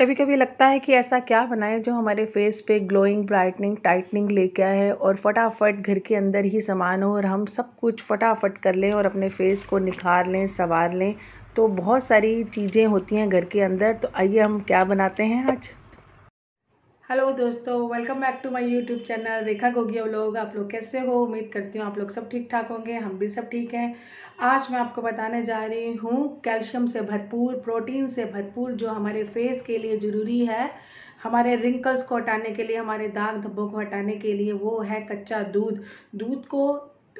कभी कभी लगता है कि ऐसा क्या बनाए जो हमारे फेस पे ग्लोइंग ब्राइटनिंग टाइटनिंग लेके आए और फटाफट घर के अंदर ही सामान हो और हम सब कुछ फटाफट कर लें और अपने फेस को निखार लें संवार लें तो बहुत सारी चीज़ें होती हैं घर के अंदर तो आइए हम क्या बनाते हैं आज हेलो दोस्तों welcome back to my YouTube channel Rekha Gogia vlog आप लोग कैसे हो उम्मीद करती हूँ आप लोग सब ठीक ठाक होंगे हम भी सब ठीक हैं आज मैं आपको बताने जा रही हूँ कैल्शियम से भरपूर प्रोटीन से भरपूर जो हमारे फेस के लिए ज़रूरी है हमारे रिंकल्स को हटाने के लिए हमारे दाग धब्बों को हटाने के लिए वो है कच्चा दूध दूध को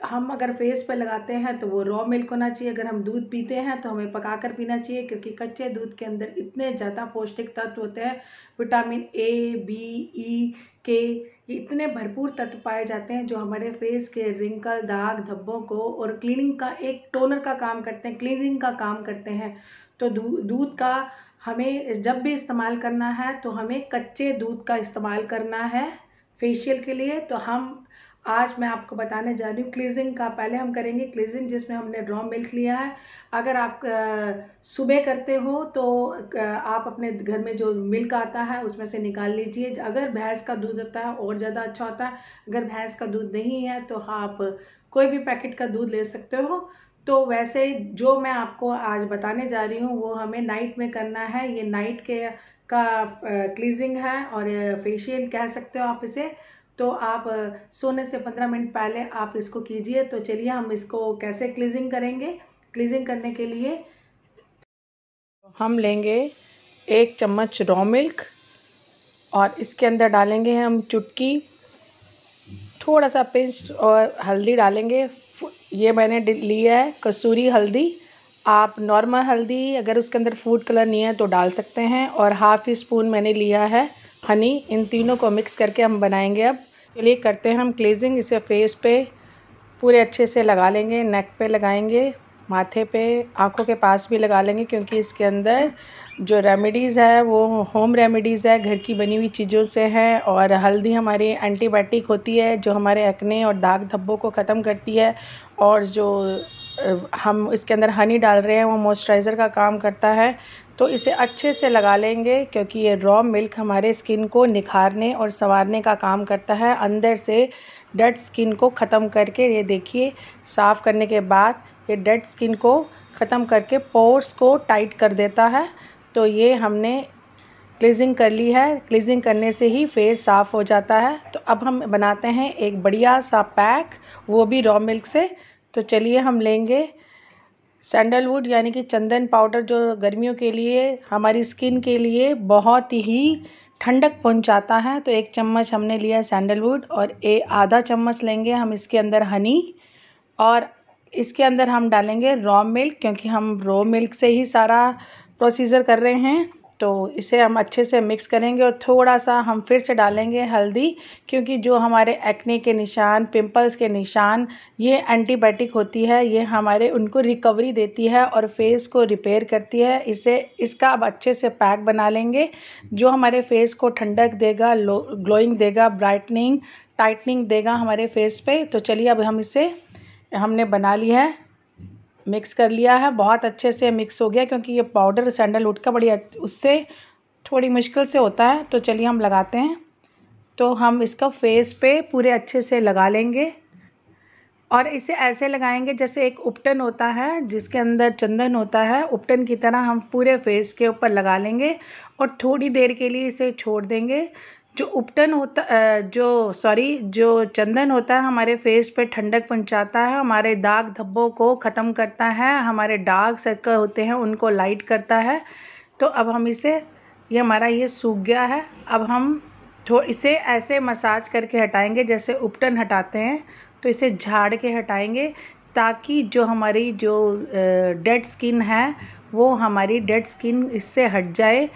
हम अगर फेस पर लगाते हैं तो वो रॉ मिल्क होना चाहिए अगर हम दूध पीते हैं तो हमें पका कर पीना चाहिए क्योंकि कच्चे दूध के अंदर इतने ज़्यादा पौष्टिक तत्व होते हैं विटामिन ए बी ई के ये इतने भरपूर तत्व पाए जाते हैं जो हमारे फेस के रिंकल दाग धब्बों को और क्लीनिंग का एक टोनर का काम करते हैं क्लीनिंग का काम करते हैं तो दूध का हमें जब भी इस्तेमाल करना है तो हमें कच्चे दूध का इस्तेमाल करना है फेशियल के लिए तो हम आज मैं आपको बताने जा रही हूँ क्लीजिंग का पहले हम करेंगे क्लीजिंग जिसमें हमने ड्रॉ मिल्क लिया है अगर आप सुबह करते हो तो आप अपने घर में जो मिल्क आता है उसमें से निकाल लीजिए अगर भैंस का दूध होता है और ज़्यादा अच्छा होता है अगर भैंस का दूध नहीं है तो आप कोई भी पैकेट का दूध ले सकते हो तो वैसे जो मैं आपको आज बताने जा रही हूँ वो हमें नाइट में करना है ये नाइट के का क्लीजिंग है और फेशियल कह सकते हो आप इसे तो आप सोने से पंद्रह मिनट पहले आप इसको कीजिए तो चलिए हम इसको कैसे क्लीजिंग करेंगे क्लीजिंग करने के लिए हम लेंगे एक चम्मच रॉ मिल्क और इसके अंदर डालेंगे हम चुटकी थोड़ा सा पेस्ट और हल्दी डालेंगे ये मैंने लिया है कसूरी हल्दी आप नॉर्मल हल्दी अगर उसके अंदर फूड कलर नहीं है तो डाल सकते हैं और हाफ़ टी स्पून मैंने लिया है हनी इन तीनों को मिक्स करके हम बनाएंगे अब इसके लिए करते हैं हम क्लीजिंग इसे फेस पे पूरे अच्छे से लगा लेंगे नेक पे लगाएंगे माथे पे आँखों के पास भी लगा लेंगे क्योंकि इसके अंदर जो रेमेडीज़ है वो होम रेमेडीज़ है घर की बनी हुई चीज़ों से है और हल्दी हमारी एंटीबायोटिक होती है जो हमारे एक्ने और दाग धब्बों को ख़त्म करती है और जो हम इसके अंदर हनी डाल रहे हैं वो मॉइस्चराइज़र का काम करता है तो इसे अच्छे से लगा लेंगे क्योंकि ये रॉ मिल्क हमारे स्किन को निखारने और संवारने का काम करता है अंदर से डेड स्किन को ख़त्म करके ये देखिए साफ़ करने के बाद ये डेड स्किन को ख़त्म करके पोर्स को टाइट कर देता है तो ये हमने क्लीजिंग कर ली है क्लीजिंग करने से ही फेस साफ़ हो जाता है तो अब हम बनाते हैं एक बढ़िया सा पैक वो भी रॉ मिल्क से तो चलिए हम लेंगे सैंडलवुड यानी कि चंदन पाउडर जो गर्मियों के लिए हमारी स्किन के लिए बहुत ही ठंडक पहुंचाता है तो एक चम्मच हमने लिया सैंडलवुड और ए आधा चम्मच लेंगे हम इसके अंदर हनी और इसके अंदर हम डालेंगे रॉ मिल्क क्योंकि हम रॉ मिल्क से ही सारा प्रोसीजर कर रहे हैं तो इसे हम अच्छे से मिक्स करेंगे और थोड़ा सा हम फिर से डालेंगे हल्दी क्योंकि जो हमारे एक्ने के निशान पिंपल्स के निशान ये एंटीबायोटिक होती है ये हमारे उनको रिकवरी देती है और फेस को रिपेयर करती है इसे इसका अब अच्छे से पैक बना लेंगे जो हमारे फेस को ठंडक देगा ग्लोइंग देगा ब्राइटनिंग टाइटनिंग देगा हमारे फेस पे तो चलिए अब हम इसे हमने बना ली है मिक्स कर लिया है बहुत अच्छे से मिक्स हो गया क्योंकि ये पाउडर सैंडलवुड का बड़ी उससे थोड़ी मुश्किल से होता है तो चलिए हम लगाते हैं तो हम इसका फेस पे पूरे अच्छे से लगा लेंगे और इसे ऐसे लगाएंगे जैसे एक उपटन होता है जिसके अंदर चंदन होता है उपटन की तरह हम पूरे फेस के ऊपर लगा लेंगे और थोड़ी देर के लिए इसे छोड़ देंगे जो उपटन होता जो सॉरी जो चंदन होता है हमारे फेस पे ठंडक पहुंचाता है हमारे दाग धब्बों को ख़त्म करता है हमारे डार्क सर्कल होते हैं उनको लाइट करता है तो अब हम इसे ये हमारा ये सूख गया है अब हम थो इसे ऐसे मसाज करके हटाएंगे जैसे उपटन हटाते हैं तो इसे झाड़ के हटाएंगे ताकि जो हमारी जो डेड स्किन है वो हमारी डेड स्किन इससे हट जाए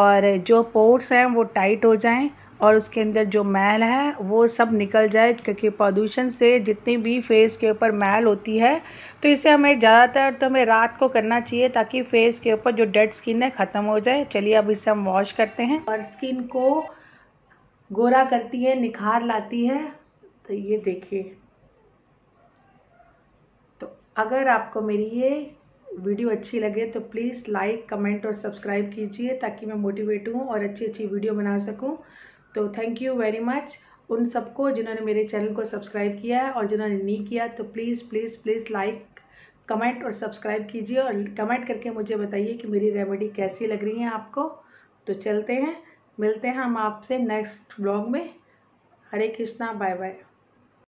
और जो पोर्ट्स हैं वो टाइट हो जाएं और उसके अंदर जो मैल है वो सब निकल जाए क्योंकि प्रदूषण से जितनी भी फेस के ऊपर मैल होती है तो इसे हमें ज़्यादातर तो हमें रात को करना चाहिए ताकि फेस के ऊपर जो डेड स्किन है ख़त्म हो जाए चलिए अब इसे हम वॉश करते हैं और स्किन को गोरा करती है निखार लाती है तो ये देखिए तो अगर आपको मेरी ये वीडियो अच्छी लगे तो प्लीज़ लाइक कमेंट और सब्सक्राइब कीजिए ताकि मैं मोटिवेट हूँ और अच्छी अच्छी वीडियो बना सकूँ तो थैंक यू वेरी मच उन सबको जिन्होंने मेरे चैनल को सब्सक्राइब किया है और जिन्होंने नहीं किया तो please please please like comment और सब्सक्राइब कीजिए और कमेंट करके मुझे बताइए कि मेरी रेमेडी कैसी लग रही है आपको तो चलते हैं मिलते हैं हम आपसे नेक्स्ट ब्लॉग में हरे कृष्णा बाय बाय